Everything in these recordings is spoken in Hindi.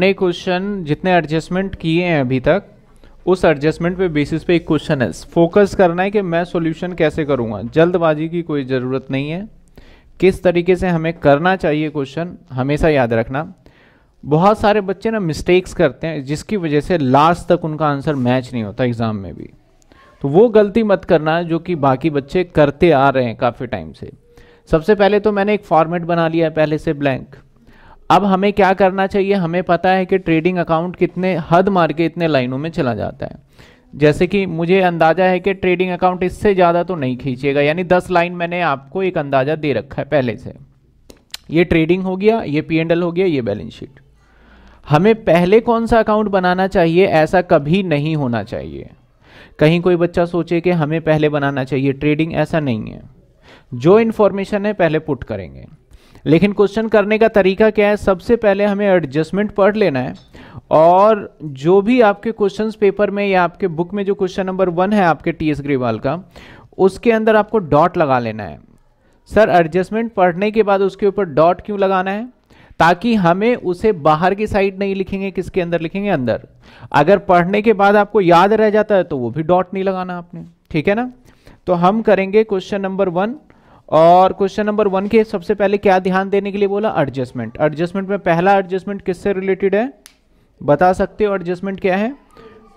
हमने क्वेश्चन जितने एडजस्टमेंट किए हैं अभी तक उस एडजस्टमेंट पे बेसिस पे एक क्वेश्चन है फोकस करना है कि मैं सॉल्यूशन कैसे करूँगा जल्दबाजी की कोई ज़रूरत नहीं है किस तरीके से हमें करना चाहिए क्वेश्चन हमेशा याद रखना बहुत सारे बच्चे ना मिस्टेक्स करते हैं जिसकी वजह से लास्ट तक उनका आंसर मैच नहीं होता एग्ज़ाम में भी तो वो गलती मत करना जो कि बाकी बच्चे करते आ रहे हैं काफ़ी टाइम से सबसे पहले तो मैंने एक फॉर्मेट बना लिया है पहले से ब्लैंक अब हमें क्या करना चाहिए हमें पता है कि ट्रेडिंग अकाउंट कितने हद मार के इतने लाइनों में चला जाता है जैसे कि मुझे अंदाज़ा है कि ट्रेडिंग अकाउंट इससे ज़्यादा तो नहीं खींचेगा यानी दस लाइन मैंने आपको एक अंदाज़ा दे रखा है पहले से ये ट्रेडिंग हो गया ये पी एंड एल हो गया ये बैलेंस शीट हमें पहले कौन सा अकाउंट बनाना चाहिए ऐसा कभी नहीं होना चाहिए कहीं कोई बच्चा सोचे कि हमें पहले बनाना चाहिए ट्रेडिंग ऐसा नहीं है जो इन्फॉर्मेशन है पहले पुट करेंगे लेकिन क्वेश्चन करने का तरीका क्या है सबसे पहले हमें एडजस्टमेंट पढ़ लेना है और जो भी आपके क्वेश्चंस पेपर में या आपके बुक में जो क्वेश्चन नंबर वन है आपके टी एस ग्रीवाल का उसके अंदर आपको डॉट लगा लेना है सर एडजस्टमेंट पढ़ने के बाद उसके ऊपर डॉट क्यों लगाना है ताकि हमें उसे बाहर की साइड नहीं लिखेंगे किसके अंदर लिखेंगे अंदर अगर पढ़ने के बाद आपको याद रह जाता है तो वो भी डॉट नहीं लगाना आपने ठीक है ना तो हम करेंगे क्वेश्चन नंबर वन और क्वेश्चन नंबर वन के सबसे पहले क्या ध्यान देने के लिए बोला एडजस्टमेंट एडजस्टमेंट में पहला एडजस्टमेंट किससे रिलेटेड है बता सकते हो एडजस्टमेंट क्या है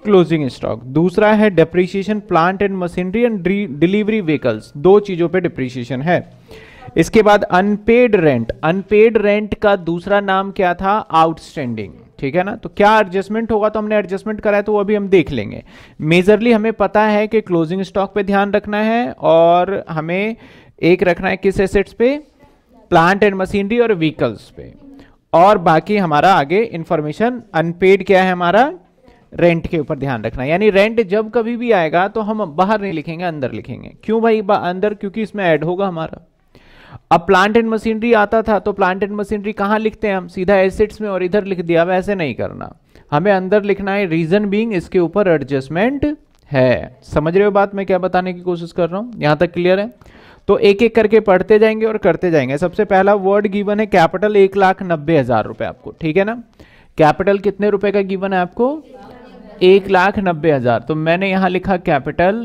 क्लोजिंग स्टॉक दूसरा है depreciation plant and machinery and delivery vehicles दो चीज़ों पे डिप्रिसिएशन है इसके बाद अनपेड रेंट अनपेड रेंट का दूसरा नाम क्या था आउटस्टैंडिंग ठीक है ना तो क्या एडजस्टमेंट होगा तो हमने एडजस्टमेंट कराया तो वो अभी हम देख लेंगे मेजरली हमें पता है कि क्लोजिंग स्टॉक पे ध्यान रखना है और हमें एक रखना है किस एसेट्स पे प्लांट एंड मशीनरी और व्हीकल्स पे और बाकी हमारा आगे इंफॉर्मेशन अनपेड क्या है हमारा रेंट के ऊपर ध्यान रखना यानी रेंट जब कभी भी आएगा तो हम बाहर नहीं लिखेंगे अंदर लिखेंगे क्यों भाई अंदर क्योंकि इसमें ऐड होगा हमारा अब प्लांट एंड मशीनरी आता था तो प्लांट एंड मशीनरी कहां लिखते हैं हम सीधा एसेट्स में और इधर लिख दिया वैसे नहीं करना हमें अंदर लिखना है रीजन बींग इसके ऊपर एडजस्टमेंट है समझ रहे हो बात मैं क्या बताने की कोशिश कर रहा हूं यहां तक क्लियर है तो एक एक करके पढ़ते जाएंगे और करते जाएंगे सबसे पहला वर्ड गिवन है कैपिटल एक लाख नब्बे हजार रुपए आपको ठीक है ना कैपिटल कितने रुपए का गिवन है आपको एक लाख नब्बे हजार तो मैंने यहां लिखा कैपिटल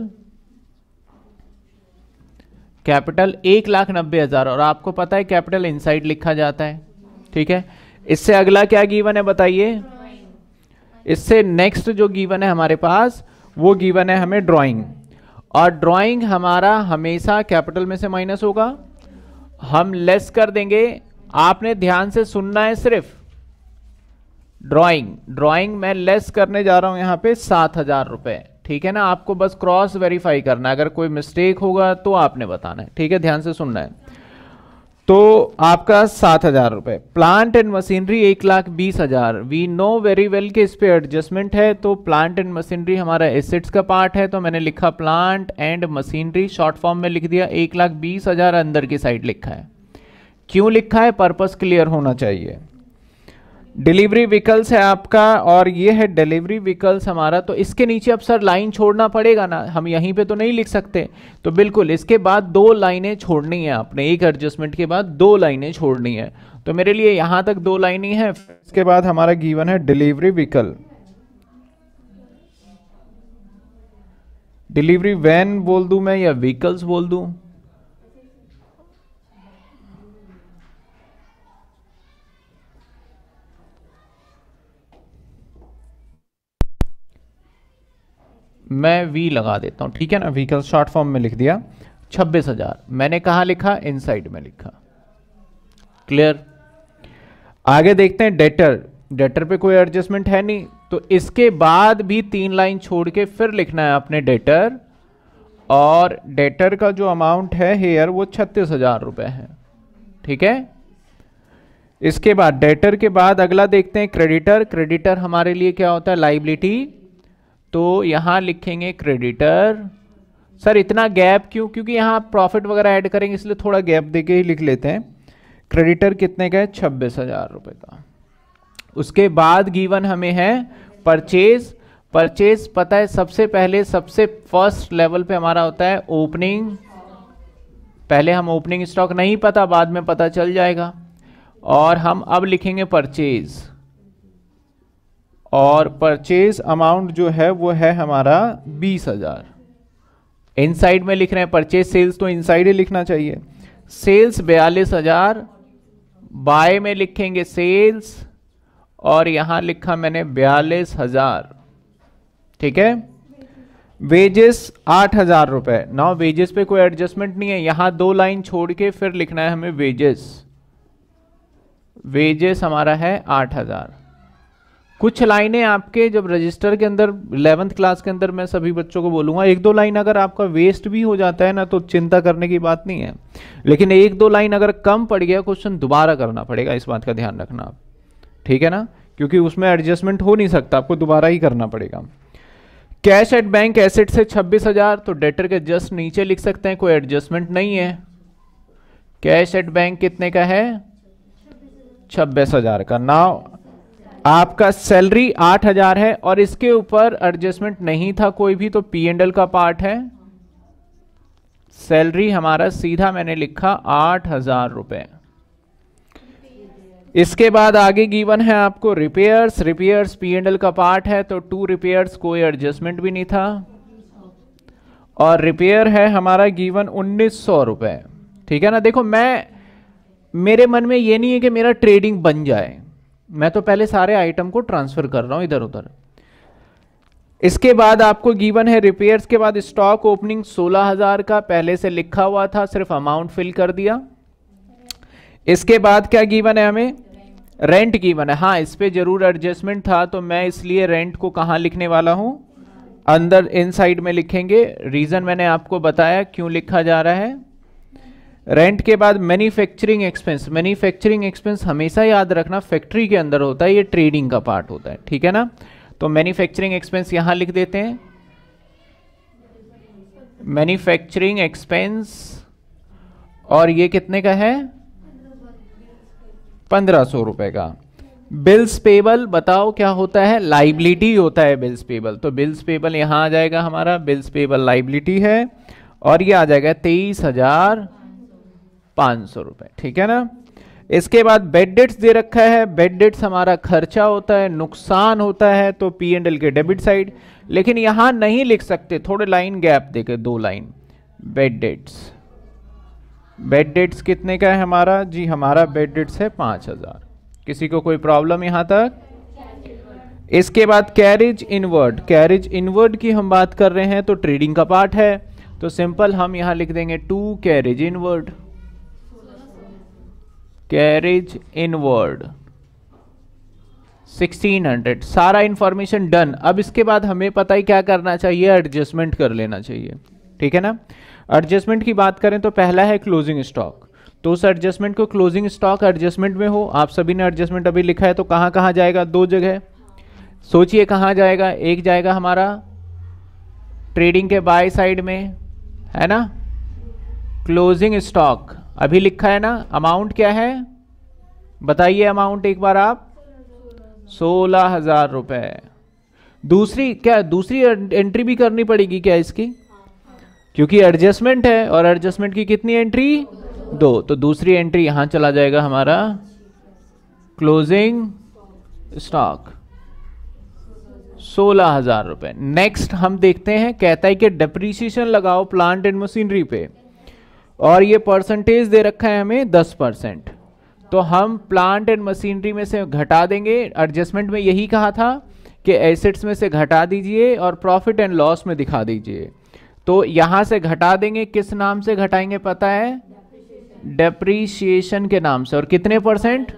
कैपिटल एक लाख नब्बे हजार और आपको पता है कैपिटल इनसाइड लिखा जाता है ठीक है इससे अगला क्या गीवन है बताइए इससे नेक्स्ट जो गीवन है हमारे पास वो गीवन है हमें ड्रॉइंग और ड्राइंग हमारा हमेशा कैपिटल में से माइनस होगा हम लेस कर देंगे आपने ध्यान से सुनना है सिर्फ ड्राइंग ड्राइंग मैं लेस करने जा रहा हूं यहां पे सात हजार रुपए ठीक है ना आपको बस क्रॉस वेरीफाई करना है अगर कोई मिस्टेक होगा तो आपने बताना है ठीक है ध्यान से सुनना है तो आपका सात हजार रुपए प्लांट एंड मशीनरी एक लाख बीस हजार वी नो वेरी वेल के इस पे एडजस्टमेंट है तो प्लांट एंड मशीनरी हमारा एसेट्स का पार्ट है तो मैंने लिखा plant and machinery short form में लिख दिया एक लाख बीस हजार अंदर की साइड लिखा है क्यों लिखा है पर्पस क्लियर होना चाहिए डिलीवरी व्हीकल्स है आपका और ये है डिलीवरी व्हीकल्स हमारा तो इसके नीचे अब सर लाइन छोड़ना पड़ेगा ना हम यहीं पे तो नहीं लिख सकते तो बिल्कुल इसके बाद दो लाइनें छोड़नी है आपने एक एडजस्टमेंट के बाद दो लाइनें छोड़नी है तो मेरे लिए यहाँ तक दो लाइन ही है इसके बाद हमारा गीवन है डिलीवरी व्हीकल डिलीवरी वैन बोल दूँ मैं या व्हीकल्स बोल दूँ मैं वी लगा देता हूँ ठीक है ना व्हीकल शॉर्ट फॉर्म में लिख दिया छब्बीस हजार मैंने कहा लिखा इनसाइड में लिखा क्लियर आगे देखते हैं डेटर डेटर पे कोई एडजस्टमेंट है नहीं तो इसके बाद भी तीन लाइन छोड़ के फिर लिखना है आपने डेटर और डेटर का जो अमाउंट है हेयर वो छत्तीस हजार है ठीक है इसके बाद डेटर के बाद अगला देखते हैं क्रेडिटर क्रेडिटर हमारे लिए क्या होता है लाइबिलिटी तो यहां लिखेंगे क्रेडिटर सर इतना गैप क्यों क्योंकि यहां प्रॉफिट वगैरह ऐड करेंगे इसलिए थोड़ा गैप दे के ही लिख लेते हैं क्रेडिटर कितने का है छब्बीस हज़ार रुपए का उसके बाद गीवन हमें है परचेज परचेज पता है सबसे पहले सबसे फर्स्ट लेवल पे हमारा होता है ओपनिंग पहले हम ओपनिंग स्टॉक नहीं पता बाद में पता चल जाएगा और हम अब लिखेंगे परचेज़ और परचेज अमाउंट जो है वो है हमारा बीस हज़ार इनसाइड में लिख रहे हैं परचेज सेल्स तो इनसाइड ही लिखना चाहिए सेल्स बयालीस हज़ार बाय में लिखेंगे सेल्स और यहां लिखा मैंने बयालीस हज़ार ठीक है वेजेस आठ हज़ार रुपए ना वेजेस पे कोई एडजस्टमेंट नहीं है यहां दो लाइन छोड़ के फिर लिखना है हमें वेजेस वेजेस हमारा है आठ हज़ार कुछ लाइनें आपके जब रजिस्टर के अंदर इलेवंथ क्लास के अंदर मैं सभी बच्चों को बोलूंगा एक दो लाइन अगर आपका वेस्ट भी हो जाता है ना तो चिंता करने की बात नहीं है लेकिन एक दो लाइन अगर कम पड़ गया क्वेश्चन दोबारा करना पड़ेगा इस बात का ध्यान रखना आप ठीक है ना क्योंकि उसमें एडजस्टमेंट हो नहीं सकता आपको दोबारा ही करना पड़ेगा कैश एट बैंक एसेट से छब्बीस हजार तो डेटर के जस्ट नीचे लिख सकते हैं कोई एडजस्टमेंट नहीं है कैश एट बैंक कितने का है छब्बीस हजार का नाव आपका सैलरी आठ हजार है और इसके ऊपर एडजस्टमेंट नहीं था कोई भी तो पी एंड एल का पार्ट है सैलरी हमारा सीधा मैंने लिखा आठ हजार रुपये इसके बाद आगे गिवन है आपको repairs repairs P and L का पार्ट है तो टू रिपेयर्स कोई एडजस्टमेंट भी नहीं था और रिपेयर है हमारा गिवन उन्नीस सौ रुपये ठीक है ना देखो मैं मेरे मन में ये नहीं है कि मेरा ट्रेडिंग बन जाए मैं तो पहले सारे आइटम को ट्रांसफर कर रहा हूं इधर उधर इसके बाद आपको गिवन है रिपेयर्स के बाद स्टॉक ओपनिंग 16000 का पहले से लिखा हुआ था सिर्फ अमाउंट फिल कर दिया इसके बाद क्या गिवन है हमें रेंट गिवन है हाँ इस पर जरूर एडजस्टमेंट था तो मैं इसलिए रेंट को कहाँ लिखने वाला हूँ अंदर इनसाइड में लिखेंगे रीज़न मैंने आपको बताया क्यों लिखा जा रहा है रेंट के बाद मैन्युफैक्चरिंग एक्सपेंस मैन्युफैक्चरिंग एक्सपेंस हमेशा याद रखना फैक्ट्री के अंदर होता है ये ट्रेडिंग का पार्ट होता है ठीक है ना तो मैन्युफैक्चरिंग एक्सपेंस यहां लिख देते हैं मैन्युफैक्चरिंग एक्सपेंस और ये कितने का है पंद्रह सौ रुपए का बिल्स पेबल बताओ क्या होता है लाइबिलिटी होता है बिल्स पेबल तो बिल्स पेबल यहां आ जाएगा हमारा बिल्स पेबल लाइबिलिटी है और ये आ जाएगा तेईस हजार पाँच सौ रुपये ठीक है ना इसके बाद बेड डेट्स दे रखा है बेड डेट्स हमारा खर्चा होता है नुकसान होता है तो पी एंड एल के डेबिट साइड लेकिन यहां नहीं लिख सकते थोड़े लाइन गैप देके दो line bad debts bad debts कितने का है हमारा जी हमारा बेड डेट्स है पाँच हज़ार किसी को कोई प्रॉब्लम यहाँ तक इसके बाद कैरिज इनवर्ड कैरिज इनवर्ड की हम बात कर रहे हैं तो ट्रेडिंग का पार्ट है तो सिंपल हम यहाँ लिख देंगे to carriage inward carriage inward 1600 सारा इंफॉर्मेशन डन अब इसके बाद हमें पता ही क्या करना चाहिए एडजस्टमेंट कर लेना चाहिए ठीक है ना एडजस्टमेंट की बात करें तो पहला है क्लोजिंग स्टॉक तो उस एडजस्टमेंट को क्लोजिंग स्टॉक एडजस्टमेंट में हो आप सभी ने एडजस्टमेंट अभी लिखा है तो कहां कहां जाएगा दो जगह सोचिए कहां जाएगा एक जाएगा हमारा ट्रेडिंग के बाय साइड में है ना क्लोजिंग स्टॉक अभी लिखा है ना अमाउंट क्या है बताइए अमाउंट एक बार आप सोलह हजार रुपये दूसरी क्या दूसरी एंट्री भी करनी पड़ेगी क्या इसकी क्योंकि एडजस्टमेंट है और एडजस्टमेंट की कितनी एंट्री दो तो दूसरी एंट्री यहां चला जाएगा हमारा क्लोजिंग स्टॉक सोलह हजार रुपये नेक्स्ट हम देखते हैं कहता है कि डेप्रिसिएशन लगाओ प्लांट एंड मशीनरी पे और ये परसेंटेज दे रखा है हमें दस परसेंट तो हम प्लांट एंड मशीनरी में से घटा देंगे एडजस्टमेंट में यही कहा था कि एसेट्स में से घटा दीजिए और प्रॉफिट एंड लॉस में दिखा दीजिए तो यहाँ से घटा देंगे किस नाम से घटाएंगे पता है डेप्रीशिएशन के नाम से और कितने परसेंट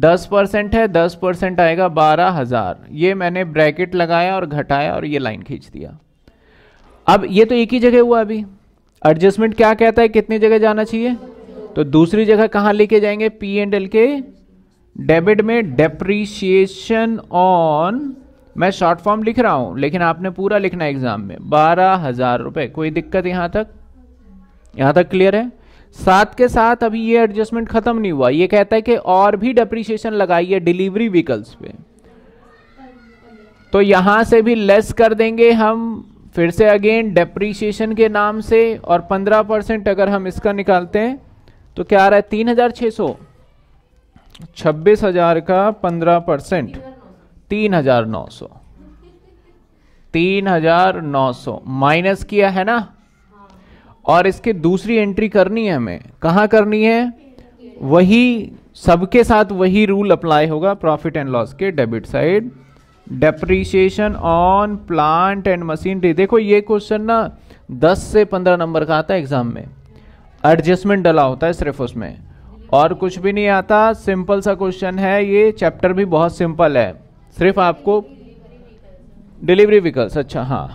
दस परसेंट है दस परसेंट आएगा बारह हज़ार ये मैंने ब्रैकेट लगाया और घटाया और ये लाइन खींच दिया अब ये तो एक ही जगह हुआ अभी एडजस्टमेंट क्या कहता है कितनी जगह जाना चाहिए तो दूसरी जगह कहा लेके जाएंगे पी एंड एल के डेबिट में डेप्रीशिएशन ऑन मैं शॉर्ट फॉर्म लिख रहा हूं लेकिन आपने पूरा लिखना एग्जाम में बारह हजार रुपए कोई दिक्कत यहां तक यहां तक क्लियर है साथ के साथ अभी ये एडजस्टमेंट खत्म नहीं हुआ ये कहता है कि और भी डेप्रीशिएशन लगाइए डिलीवरी व्हीकल्स पे तो यहां से भी लेस कर देंगे हम फिर से अगेन डेप्रीशिएशन के नाम से और 15 परसेंट अगर हम इसका निकालते हैं तो क्या आ रहा है तीन हजार छः सौ छब्बीस हजार का पंद्रह परसेंट तीन हजार नौ सौ तीन हजार नौ सौ माइनस किया है ना और इसके दूसरी एंट्री करनी है हमें कहाँ करनी है वही सबके साथ वही रूल अप्लाई होगा प्रॉफिट एंड लॉस के debit side depreciation on plant and machinery देखो ये क्वेश्चन ना 10 से 15 नंबर का आता है एग्जाम में एडजस्टमेंट डला होता है सिर्फ उसमें और कुछ भी नहीं आता सिंपल सा क्वेश्चन है ये चैप्टर भी बहुत सिंपल है सिर्फ आपको डिलीवरी व्हीकल्स अच्छा हाँ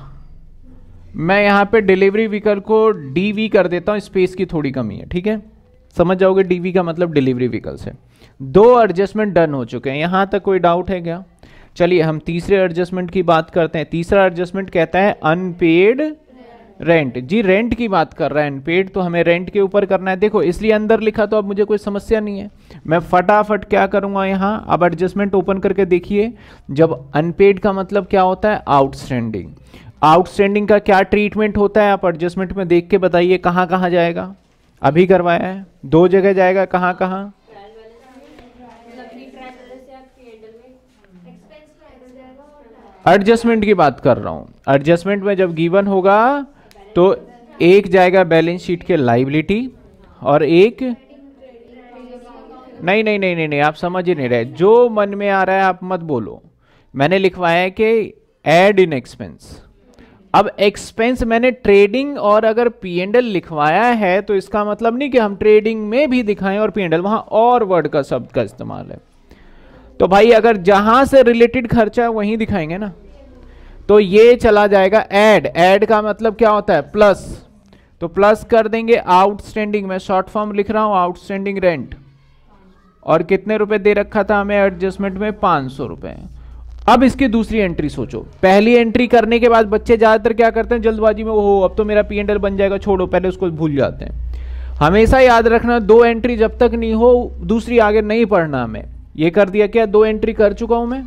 मैं यहाँ पे डिलीवरी व्हीकल को डी कर देता हूँ स्पेस की थोड़ी कमी है ठीक है समझ जाओगे डीवी का मतलब डिलीवरी व्हीकल्स है दो एडजस्टमेंट डन हो चुके हैं यहाँ तक कोई डाउट है क्या चलिए हम तीसरे एडजस्टमेंट की बात करते हैं तीसरा एडजस्टमेंट कहता है अनपेड रेंट जी रेंट की बात कर रहा है अनपेड तो हमें रेंट के ऊपर करना है देखो इसलिए अंदर लिखा तो अब मुझे कोई समस्या नहीं है मैं फटाफट क्या करूंगा यहाँ अब एडजस्टमेंट ओपन करके देखिए जब अनपेड का मतलब क्या होता है आउटस्टैंडिंग आउटस्टैंडिंग का क्या ट्रीटमेंट होता है आप एडजस्टमेंट में देख के बताइए कहाँ कहाँ जाएगा अभी करवाया है दो जगह जाएगा कहाँ कहाँ एडजस्टमेंट की बात कर रहा हूं एडजस्टमेंट में जब गिवन होगा तो एक जाएगा बैलेंस शीट के लाइबिलिटी और एक नहीं नहीं नहीं नहीं नहीं आप समझ ही नहीं रहे जो मन में आ रहा है आप मत बोलो मैंने लिखवाया है कि एड इन एक्सपेंस अब एक्सपेंस मैंने ट्रेडिंग और अगर पी एंड एल लिखवाया है तो इसका मतलब नहीं कि हम ट्रेडिंग में भी दिखाएं और पी एंड एल वहां और वर्ड का शब्द का इस्तेमाल है तो भाई अगर जहां से रिलेटेड खर्चा है वहीं दिखाएंगे ना तो ये चला जाएगा एड एड का मतलब क्या होता है प्लस तो प्लस कर देंगे आउटस्टैंडिंग मैं शॉर्ट फॉर्म लिख रहा हूं आउटस्टैंडिंग रेंट और कितने रुपए दे रखा था हमें एडजस्टमेंट में पांच सौ रुपए अब इसकी दूसरी एंट्री सोचो पहली एंट्री करने के बाद बच्चे ज्यादातर क्या करते हैं जल्दबाजी में ओहो अब तो मेरा पी एंड एल बन जाएगा छोड़ो पहले उसको भूल जाते हैं हमेशा याद रखना दो एंट्री जब तक नहीं हो दूसरी आगे नहीं पढ़ना हमें ये कर दिया क्या दो एंट्री कर चुका हूं मैं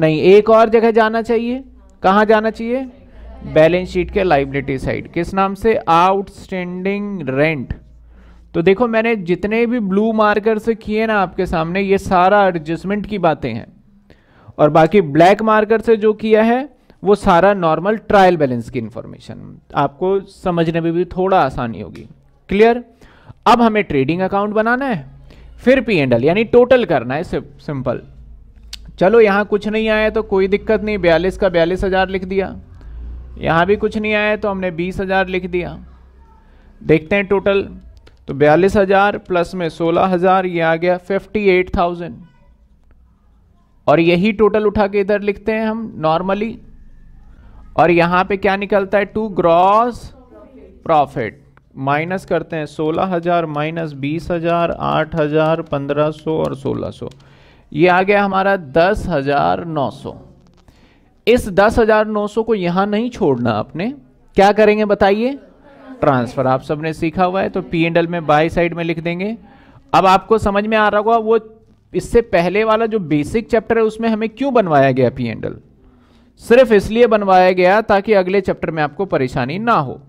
नहीं एक और जगह जाना चाहिए कहां जाना चाहिए बैलेंस शीट के लाइबिलिटी साइड किस नाम से आउटस्टैंडिंग रेंट तो देखो मैंने जितने भी ब्लू मार्कर से किए ना आपके सामने ये सारा एडजस्टमेंट की बातें हैं और बाकी ब्लैक मार्कर से जो किया है वो सारा नॉर्मल ट्रायल बैलेंस की इंफॉर्मेशन आपको समझने में भी थोड़ा आसानी होगी क्लियर अब हमें ट्रेडिंग अकाउंट बनाना है फिर पी एंडल यानी टोटल करना है सिंपल चलो यहाँ कुछ नहीं आया तो कोई दिक्कत नहीं बयालीस का बयालीस हज़ार लिख दिया यहाँ भी कुछ नहीं आया तो हमने बीस हज़ार लिख दिया देखते हैं टोटल तो बयालीस हज़ार प्लस में सोलह हज़ार ये आ गया फिफ्टी एट थाउजेंड और यही टोटल उठा के इधर लिखते हैं हम नॉर्मली और यहाँ पे क्या निकलता है टू ग्रॉस प्रॉफिट माइनस करते हैं सोलह हज़ार माइनस बीस हज़ार आठ हज़ार पंद्रह सौ और सोलह सौ ये आ गया हमारा दस हज़ार नौ सौ इस दस हज़ार नौ सौ को यहां नहीं छोड़ना आपने क्या करेंगे बताइए ट्रांसफ़र आप सबने सीखा हुआ है तो पी एंड एल में बाई साइड में लिख देंगे अब आपको समझ में आ रहा होगा वो इससे पहले वाला जो बेसिक चैप्टर है उसमें हमें क्यों बनवाया गया पी एंडल सिर्फ इसलिए बनवाया गया ताकि अगले चैप्टर में आपको परेशानी ना हो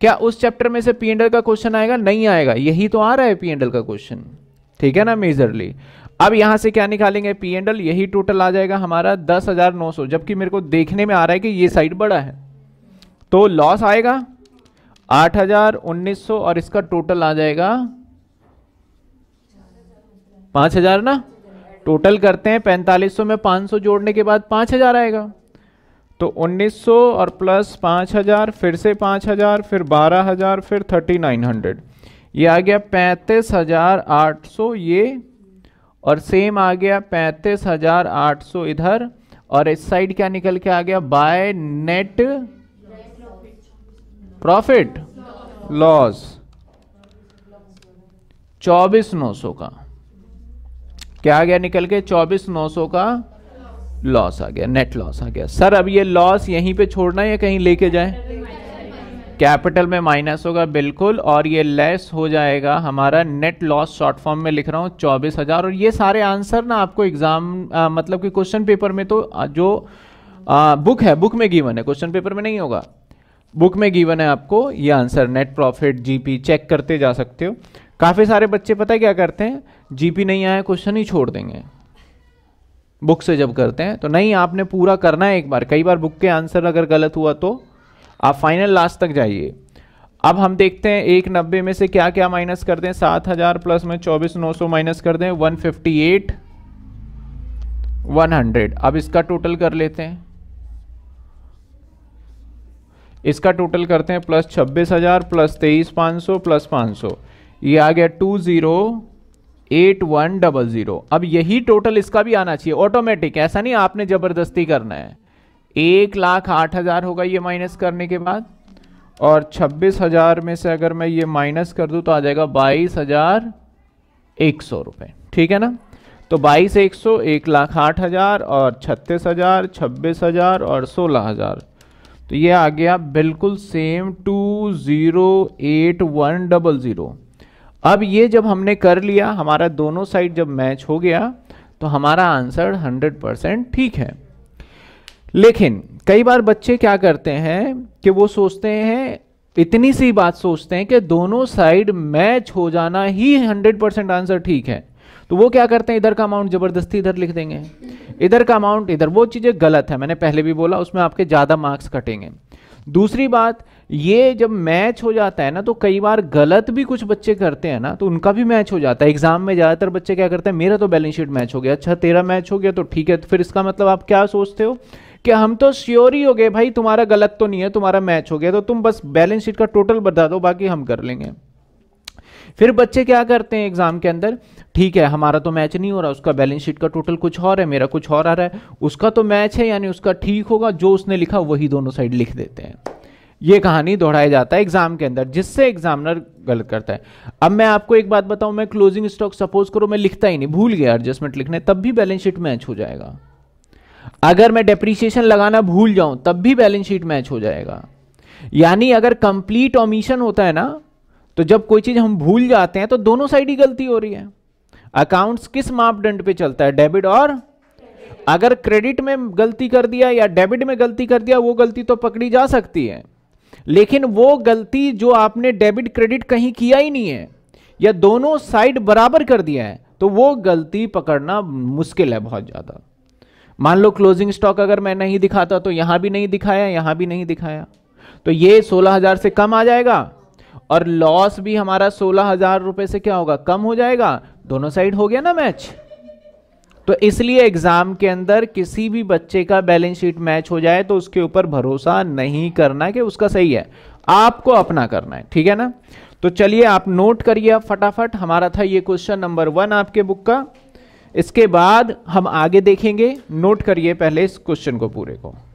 क्या उस चैप्टर में से पी एंडल का क्वेश्चन आएगा नहीं आएगा यही तो आ रहा है पी एंडल का क्वेश्चन ठीक है ना मेजरली अब यहां से क्या निकालेंगे पी एंडल यही टोटल आ जाएगा हमारा दस हजार नौ सौ जबकि मेरे को देखने में आ रहा है कि ये साइड बड़ा है तो लॉस आएगा आठ हजार उन्नीस सौ और इसका टोटल आ जाएगा पांच हजार ना टोटल करते हैं पैंतालीस सौ में पांच सौ जोड़ने के बाद पांच हजार आएगा तो 1900 और प्लस 5000 फिर से 5000 फिर 12000 फिर 3900 ये आ गया 35800 ये और सेम आ गया 35800 इधर और इस साइड क्या निकल के आ गया बाय नेट प्रॉफिट लॉस चौबीस नौ सौ का क्या आ गया निकल के चौबीस नौ सौ का लॉस आ गया नेट लॉस आ गया सर अब ये लॉस यहीं पे छोड़ना है या कहीं लेके जाए कैपिटल में माइनस होगा बिल्कुल और ये लेस हो जाएगा हमारा नेट लॉस शॉर्ट फॉर्म में लिख रहा हूँ चौबीस हजार और ये सारे आंसर ना आपको एग्जाम मतलब कि क्वेश्चन पेपर में तो जो आ, बुक है बुक में गिवन है क्वेश्चन पेपर में नहीं होगा बुक में गिवन है आपको ये answer net profit GP check करते जा सकते हो काफ़ी सारे बच्चे पता है क्या करते हैं जीपी नहीं आया क्वेश्चन ही छोड़ देंगे बुक से जब करते हैं तो नहीं आपने पूरा करना है एक बार कई बार बुक के आंसर अगर गलत हुआ तो आप फाइनल लास्ट तक जाइए अब हम देखते हैं एक नब्बे में से क्या क्या माइनस कर दें सात हजार प्लस में चौबीस नौ सौ माइनस कर दें one fifty eight one hundred अब इसका टोटल कर लेते हैं इसका टोटल करते हैं प्लस छब्बीस हजार प्लस तेईस पांच सौ प्लस पांच सौ ये आ गया two zero eight one double zero अब यही टोटल इसका भी आना चाहिए ऑटोमेटिक ऐसा नहीं आपने जबरदस्ती करना है एक लाख आठ हजार होगा ये माइनस करने के बाद और छब्बीस हजार में से अगर मैं ये माइनस कर दूं तो आ जाएगा बाईस हजार एक सौ रुपये ठीक है ना तो बाईस एक सौ एक लाख आठ हजार और छत्तीस हजार छब्बीस हजार और सोलह हजार तो ये आ गया बिल्कुल same two zero eight one double zero अब ये जब हमने कर लिया हमारा दोनों साइड जब मैच हो गया तो हमारा आंसर 100 परसेंट ठीक है लेकिन कई बार बच्चे क्या करते हैं कि वो सोचते हैं इतनी सी बात सोचते हैं कि दोनों साइड मैच हो जाना ही 100 परसेंट आंसर ठीक है तो वो क्या करते हैं इधर का अमाउंट जबरदस्ती इधर लिख देंगे इधर का अमाउंट इधर वो चीज़ें गलत है मैंने पहले भी बोला उसमें आपके ज़्यादा मार्क्स कटेंगे दूसरी बात ये जब मैच हो जाता है ना तो कई बार गलत भी कुछ बच्चे करते हैं ना तो उनका भी मैच हो जाता है एग्जाम में ज़्यादातर बच्चे क्या करते हैं मेरा तो बैलेंस शीट मैच हो गया अच्छा तेरा मैच हो गया तो ठीक है तो फिर इसका मतलब आप क्या सोचते हो कि हम तो श्योर ही हो गए भाई तुम्हारा गलत तो नहीं है तुम्हारा मैच हो गया तो तुम बस बैलेंस शीट का टोटल बता दो बाकी हम कर लेंगे फिर बच्चे क्या करते हैं एग्जाम के अंदर ठीक है हमारा तो मैच नहीं हो रहा उसका बैलेंस शीट का टोटल कुछ और है मेरा कुछ और आ रहा है उसका तो मैच है यानी उसका ठीक होगा जो उसने लिखा वही दोनों साइड लिख देते हैं ये कहानी दोहराया जाता है एग्जाम के अंदर जिससे एग्जामिनर गलत करता है अब मैं आपको एक बात बताऊं मैं क्लोजिंग स्टॉक सपोज करो मैं लिखता ही नहीं भूल गया एडजस्टमेंट लिखने तब भी बैलेंस शीट मैच हो जाएगा अगर मैं डेप्रीशिएशन लगाना भूल जाऊं तब भी बैलेंस शीट मैच हो जाएगा यानी अगर कंप्लीट ऑमिशन होता है ना तो जब कोई चीज हम भूल जाते हैं तो दोनों साइड ही गलती हो रही है अकाउंट्स किस मापदंड पे चलता है डेबिट और अगर क्रेडिट में गलती कर दिया या डेबिट में गलती कर दिया वो गलती तो पकड़ी जा सकती है लेकिन वो गलती जो आपने डेबिट क्रेडिट कहीं किया ही नहीं है या दोनों साइड बराबर कर दिया है तो वो गलती पकड़ना मुश्किल है बहुत ज़्यादा मान लो क्लोजिंग स्टॉक अगर मैं नहीं दिखाता तो यहां भी नहीं दिखाया यहां भी नहीं दिखाया तो ये सोलह हजार से कम आ जाएगा और लॉस भी हमारा सोलह हजार रुपए से क्या होगा कम हो जाएगा दोनों साइड हो गया ना मैच तो इसलिए एग्जाम के अंदर किसी भी बच्चे का बैलेंस शीट मैच हो जाए तो उसके ऊपर भरोसा नहीं करना कि उसका सही है आपको अपना करना है ठीक है ना तो चलिए आप नोट करिए फटाफट हमारा था ये क्वेश्चन नंबर वन आपके बुक का इसके बाद हम आगे देखेंगे नोट करिए पहले इस क्वेश्चन को पूरे को